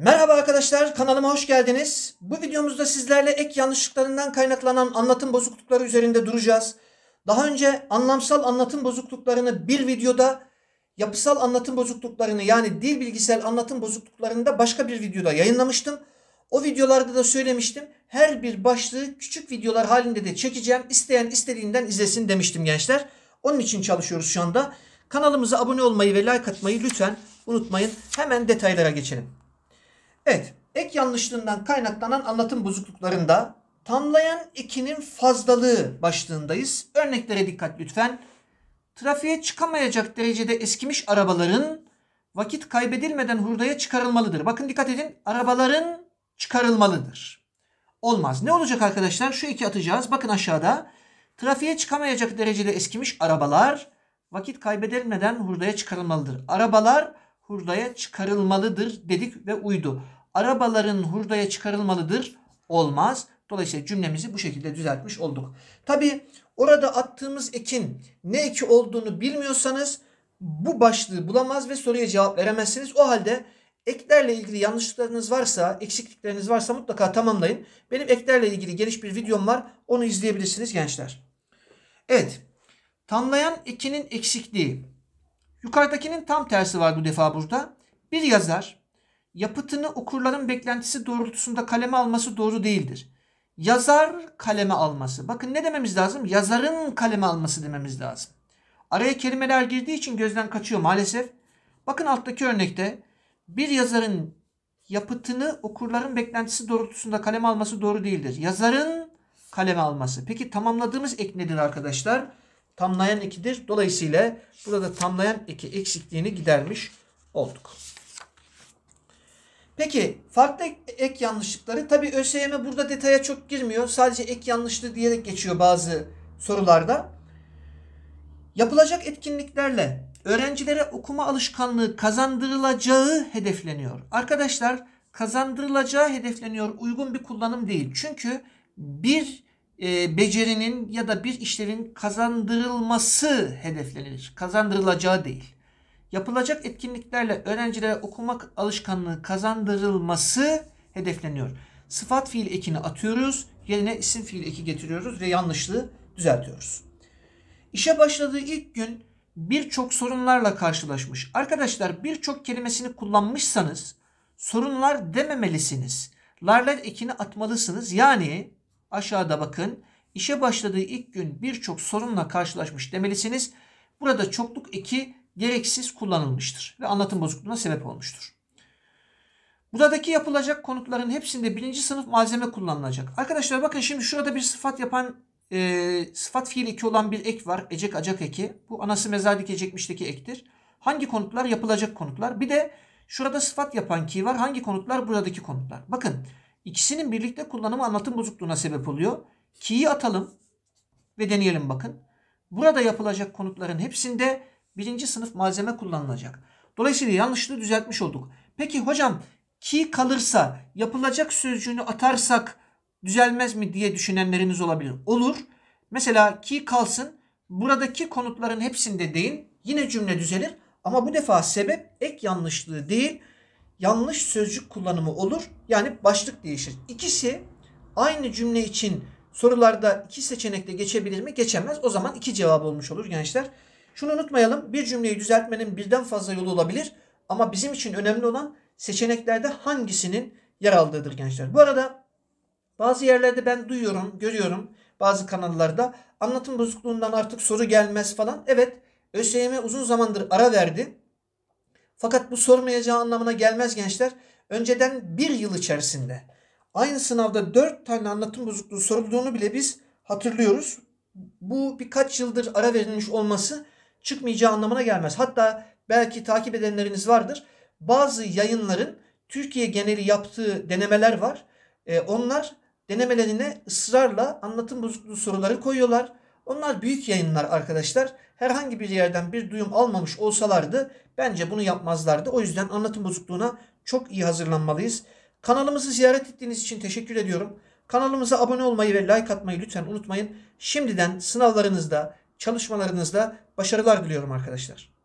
Merhaba arkadaşlar kanalıma hoş geldiniz. Bu videomuzda sizlerle ek yanlışlıklarından kaynaklanan anlatım bozuklukları üzerinde duracağız. Daha önce anlamsal anlatım bozukluklarını bir videoda yapısal anlatım bozukluklarını yani dil bilgisel anlatım bozukluklarını da başka bir videoda yayınlamıştım. O videolarda da söylemiştim. Her bir başlığı küçük videolar halinde de çekeceğim. İsteyen istediğinden izlesin demiştim gençler. Onun için çalışıyoruz şu anda. Kanalımıza abone olmayı ve like atmayı lütfen unutmayın. Hemen detaylara geçelim. Evet, ek yanlışlığından kaynaklanan anlatım bozukluklarında tamlayan ekinin fazlalığı başlığındayız. Örneklere dikkat lütfen. Trafiğe çıkamayacak derecede eskimiş arabaların vakit kaybedilmeden hurdaya çıkarılmalıdır. Bakın dikkat edin. Arabaların çıkarılmalıdır. Olmaz. Ne olacak arkadaşlar? Şu iki atacağız. Bakın aşağıda. Trafiğe çıkamayacak derecede eskimiş arabalar vakit kaybedilmeden hurdaya çıkarılmalıdır. Arabalar hurdaya çıkarılmalıdır dedik ve uydu arabaların hurdaya çıkarılmalıdır. Olmaz. Dolayısıyla cümlemizi bu şekilde düzeltmiş olduk. Tabi orada attığımız ekin ne eki olduğunu bilmiyorsanız bu başlığı bulamaz ve soruya cevap veremezsiniz. O halde eklerle ilgili yanlışlıklarınız varsa, eksiklikleriniz varsa mutlaka tamamlayın. Benim eklerle ilgili geniş bir videom var. Onu izleyebilirsiniz gençler. Evet. Tamlayan ekinin eksikliği. Yukarıdakinin tam tersi var bu defa burada. Bir yazar yapıtını okurların beklentisi doğrultusunda kaleme alması doğru değildir. Yazar kaleme alması. Bakın ne dememiz lazım? Yazarın kaleme alması dememiz lazım. Araya kelimeler girdiği için gözden kaçıyor maalesef. Bakın alttaki örnekte bir yazarın yapıtını okurların beklentisi doğrultusunda kaleme alması doğru değildir. Yazarın kaleme alması. Peki tamamladığımız ek nedir arkadaşlar? Tamlayan ekidir. Dolayısıyla burada tamlayan eki eksikliğini gidermiş olduk. Peki farklı ek, yanlışlıkları tabi ÖSYM burada detaya çok girmiyor. Sadece ek yanlışlığı diyerek geçiyor bazı sorularda. Yapılacak etkinliklerle öğrencilere okuma alışkanlığı kazandırılacağı hedefleniyor. Arkadaşlar kazandırılacağı hedefleniyor uygun bir kullanım değil. Çünkü bir e, becerinin ya da bir işlevin kazandırılması hedeflenir. Kazandırılacağı değil yapılacak etkinliklerle öğrencilere okumak alışkanlığı kazandırılması hedefleniyor. Sıfat fiil ekini atıyoruz. Yerine isim fiil eki getiriyoruz ve yanlışlığı düzeltiyoruz. İşe başladığı ilk gün birçok sorunlarla karşılaşmış. Arkadaşlar birçok kelimesini kullanmışsanız sorunlar dememelisiniz. Larla ekini atmalısınız. Yani aşağıda bakın işe başladığı ilk gün birçok sorunla karşılaşmış demelisiniz. Burada çokluk eki gereksiz kullanılmıştır ve anlatım bozukluğuna sebep olmuştur. Buradaki yapılacak konutların hepsinde birinci sınıf malzeme kullanılacak. Arkadaşlar bakın şimdi şurada bir sıfat yapan e, sıfat fiil eki olan bir ek var. Ecek acak eki. Bu anası mezar dikecekmişteki ektir. Hangi konutlar yapılacak konutlar? Bir de şurada sıfat yapan ki var. Hangi konutlar buradaki konutlar? Bakın ikisinin birlikte kullanımı anlatım bozukluğuna sebep oluyor. Ki'yi atalım ve deneyelim bakın. Burada yapılacak konutların hepsinde birinci sınıf malzeme kullanılacak. Dolayısıyla yanlışlığı düzeltmiş olduk. Peki hocam ki kalırsa yapılacak sözcüğünü atarsak düzelmez mi diye düşünenleriniz olabilir. Olur. Mesela ki kalsın buradaki konutların hepsinde deyin yine cümle düzelir ama bu defa sebep ek yanlışlığı değil yanlış sözcük kullanımı olur. Yani başlık değişir. İkisi aynı cümle için sorularda iki seçenekle geçebilir mi? Geçemez. O zaman iki cevap olmuş olur gençler. Şunu unutmayalım. Bir cümleyi düzeltmenin birden fazla yolu olabilir. Ama bizim için önemli olan seçeneklerde hangisinin yer aldığıdır gençler. Bu arada bazı yerlerde ben duyuyorum, görüyorum bazı kanallarda anlatım bozukluğundan artık soru gelmez falan. Evet ÖSYM uzun zamandır ara verdi. Fakat bu sormayacağı anlamına gelmez gençler. Önceden bir yıl içerisinde aynı sınavda 4 tane anlatım bozukluğu sorulduğunu bile biz hatırlıyoruz. Bu birkaç yıldır ara verilmiş olması çıkmayacağı anlamına gelmez. Hatta belki takip edenleriniz vardır. Bazı yayınların Türkiye geneli yaptığı denemeler var. E, onlar denemelerine ısrarla anlatım bozukluğu soruları koyuyorlar. Onlar büyük yayınlar arkadaşlar. Herhangi bir yerden bir duyum almamış olsalardı bence bunu yapmazlardı. O yüzden anlatım bozukluğuna çok iyi hazırlanmalıyız. Kanalımızı ziyaret ettiğiniz için teşekkür ediyorum. Kanalımıza abone olmayı ve like atmayı lütfen unutmayın. Şimdiden sınavlarınızda, çalışmalarınızda başarılar diliyorum arkadaşlar.